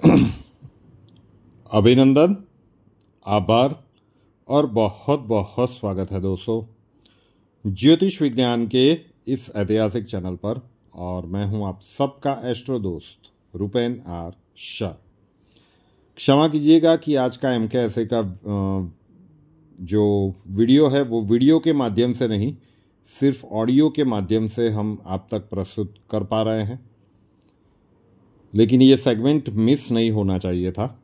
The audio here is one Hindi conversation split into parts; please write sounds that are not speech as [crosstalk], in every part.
[clears throat] अभिनंदन आभार और बहुत बहुत स्वागत है दोस्तों ज्योतिष विज्ञान के इस ऐतिहासिक चैनल पर और मैं हूं आप सबका एस्ट्रो दोस्त रुपेन आर शाह क्षमा कीजिएगा कि आज का एम के ऐसे का जो वीडियो है वो वीडियो के माध्यम से नहीं सिर्फ ऑडियो के माध्यम से हम आप तक प्रस्तुत कर पा रहे हैं लेकिन ये सेगमेंट मिस नहीं होना चाहिए था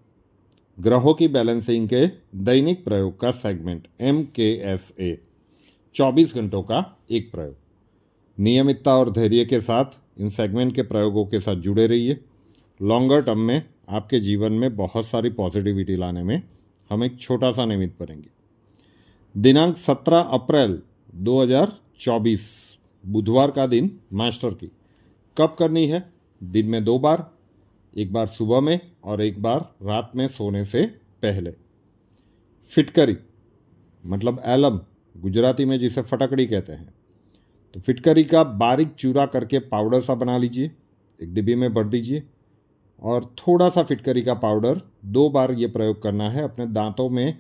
ग्रहों की बैलेंसिंग के दैनिक प्रयोग का segment M K S A चौबीस घंटों का एक प्रयोग नियमितता और धैर्य के साथ इन सेगमेंट के प्रयोगों के साथ जुड़े रहिए लॉन्गर टर्म में आपके जीवन में बहुत सारी पॉजिटिविटी लाने में हम एक छोटा सा निमित्त बनेंगे दिनांक 17 अप्रैल 2024 बुधवार का दिन मास्टर की कब करनी है दिन में दो बार एक बार सुबह में और एक बार रात में सोने से पहले फिटकरी मतलब एलम गुजराती में जिसे फटकड़ी कहते हैं तो फिटकरी का बारीक चूरा करके पाउडर सा बना लीजिए एक डिब्बी में भर दीजिए और थोड़ा सा फिटकरी का पाउडर दो बार ये प्रयोग करना है अपने दांतों में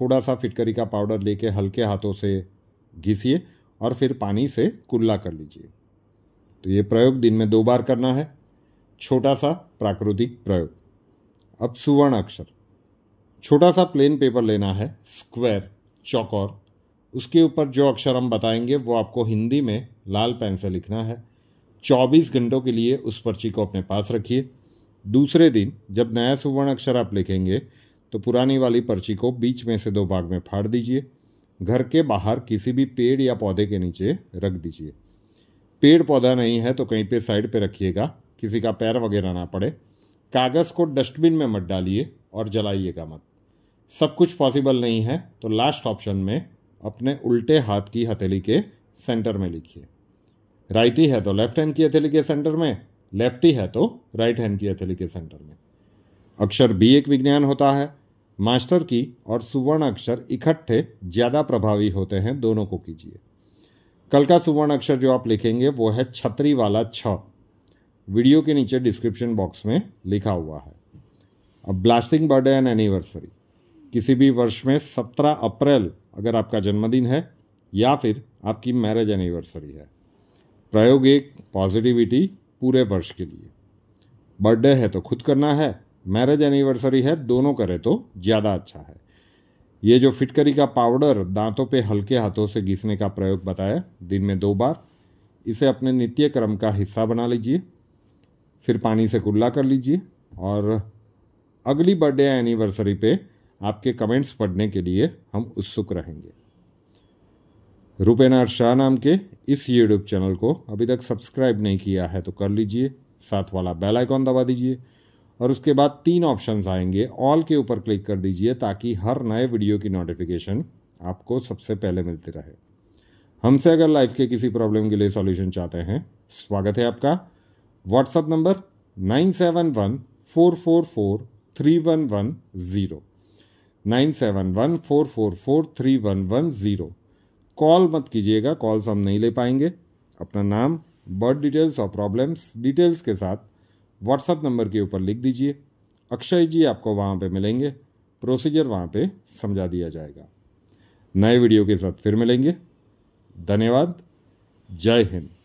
थोड़ा सा फिटकरी का पाउडर लेके हल्के हाथों से घिसिए और फिर पानी से कुल्ला कर लीजिए तो ये प्रयोग दिन में दो बार करना है छोटा सा प्राकृतिक प्रयोग अब सुवर्ण अक्षर छोटा सा प्लेन पेपर लेना है स्क्वायर चौकोर उसके ऊपर जो अक्षर हम बताएंगे वो आपको हिंदी में लाल पेन से लिखना है 24 घंटों के लिए उस पर्ची को अपने पास रखिए दूसरे दिन जब नया सुवर्ण अक्षर आप लिखेंगे तो पुरानी वाली पर्ची को बीच में से दो भाग में फाड़ दीजिए घर के बाहर किसी भी पेड़ या पौधे के नीचे रख दीजिए पेड़ पौधा नहीं है तो कहीं पे साइड पे रखिएगा किसी का पैर वगैरह ना पड़े कागज़ को डस्टबिन में मत डालिए और जलाइएगा मत सब कुछ पॉसिबल नहीं है तो लास्ट ऑप्शन में अपने उल्टे हाथ की हथेली के सेंटर में लिखिए राइट ही है तो लेफ्ट हैंड की हथेली के सेंटर में लेफ्ट ही है तो राइट हैंड की हथेली के सेंटर में अक्षर भी एक विज्ञान होता है मास्टर की और सुवर्ण अक्षर इकट्ठे ज़्यादा प्रभावी होते हैं दोनों को कीजिए कल का सुवर्ण अक्षर जो आप लिखेंगे वो है छतरी वाला छ वीडियो के नीचे डिस्क्रिप्शन बॉक्स में लिखा हुआ है अब ब्लास्टिंग बर्थडे एंड एनिवर्सरी किसी भी वर्ष में 17 अप्रैल अगर आपका जन्मदिन है या फिर आपकी मैरिज एनिवर्सरी है प्रयोग एक पॉजिटिविटी पूरे वर्ष के लिए बर्थडे है तो खुद करना है मैरिज एनिवर्सरी है दोनों करें तो ज़्यादा अच्छा है ये जो फिटकरी का पाउडर दांतों पे हल्के हाथों से घिसने का प्रयोग बताया दिन में दो बार इसे अपने नित्य क्रम का हिस्सा बना लीजिए फिर पानी से कुल्ला कर लीजिए और अगली बर्थडे एनिवर्सरी पे आपके कमेंट्स पढ़ने के लिए हम उत्सुक रहेंगे रूपेनार शाह नाम के इस यूट्यूब चैनल को अभी तक सब्सक्राइब नहीं किया है तो कर लीजिए साथ वाला बेल आइकॉन दबा दीजिए और उसके बाद तीन ऑप्शंस आएंगे ऑल के ऊपर क्लिक कर दीजिए ताकि हर नए वीडियो की नोटिफिकेशन आपको सबसे पहले मिलती रहे हमसे अगर लाइफ के किसी प्रॉब्लम के लिए सॉल्यूशन चाहते हैं स्वागत है आपका WhatsApp number nine seven one four four four three one one zero nine seven one four four four three one one zero call मत कीजिएगा कॉल्स हम नहीं ले पाएंगे अपना नाम बर्थ डिटेल्स और प्रॉब्लम्स डिटेल्स के साथ व्हाट्सएप नंबर के ऊपर लिख दीजिए अक्षय जी आपको वहाँ पे मिलेंगे प्रोसीजर वहाँ पे समझा दिया जाएगा नए वीडियो के साथ फिर मिलेंगे धन्यवाद जय हिंद